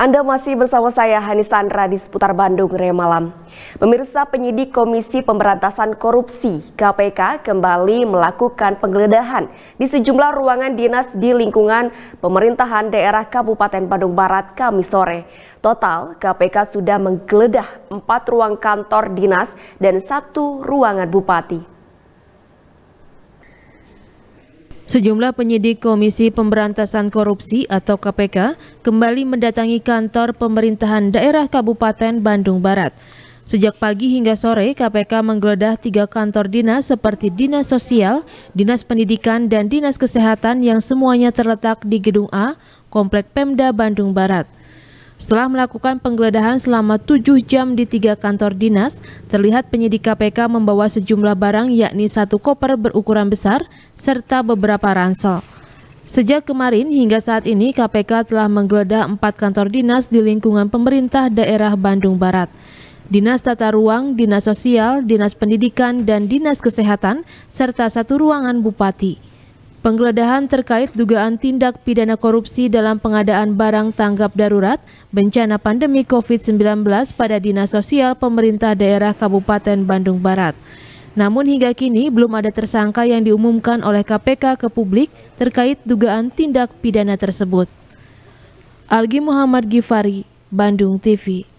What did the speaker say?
Anda masih bersama saya Hanis Sandra di seputar Bandung Raya Malam. Pemirsa penyidik Komisi Pemberantasan Korupsi KPK kembali melakukan penggeledahan di sejumlah ruangan dinas di lingkungan pemerintahan daerah Kabupaten Bandung Barat Kamis sore. Total KPK sudah menggeledah empat ruang kantor dinas dan satu ruangan bupati. Sejumlah penyidik Komisi Pemberantasan Korupsi atau KPK kembali mendatangi kantor pemerintahan daerah Kabupaten Bandung Barat. Sejak pagi hingga sore, KPK menggeledah tiga kantor dinas seperti Dinas Sosial, Dinas Pendidikan, dan Dinas Kesehatan yang semuanya terletak di Gedung A, Komplek Pemda Bandung Barat. Setelah melakukan penggeledahan selama tujuh jam di tiga kantor dinas, terlihat penyidik KPK membawa sejumlah barang yakni satu koper berukuran besar serta beberapa ransel. Sejak kemarin hingga saat ini KPK telah menggeledah empat kantor dinas di lingkungan pemerintah daerah Bandung Barat. Dinas Tata Ruang, Dinas Sosial, Dinas Pendidikan, dan Dinas Kesehatan, serta satu ruangan Bupati. Penggeledahan terkait dugaan tindak pidana korupsi dalam pengadaan barang tanggap darurat bencana pandemi COVID-19 pada Dinas Sosial Pemerintah Daerah Kabupaten Bandung Barat. Namun hingga kini belum ada tersangka yang diumumkan oleh KPK ke publik terkait dugaan tindak pidana tersebut. Algi Muhammad Gifari, Bandung TV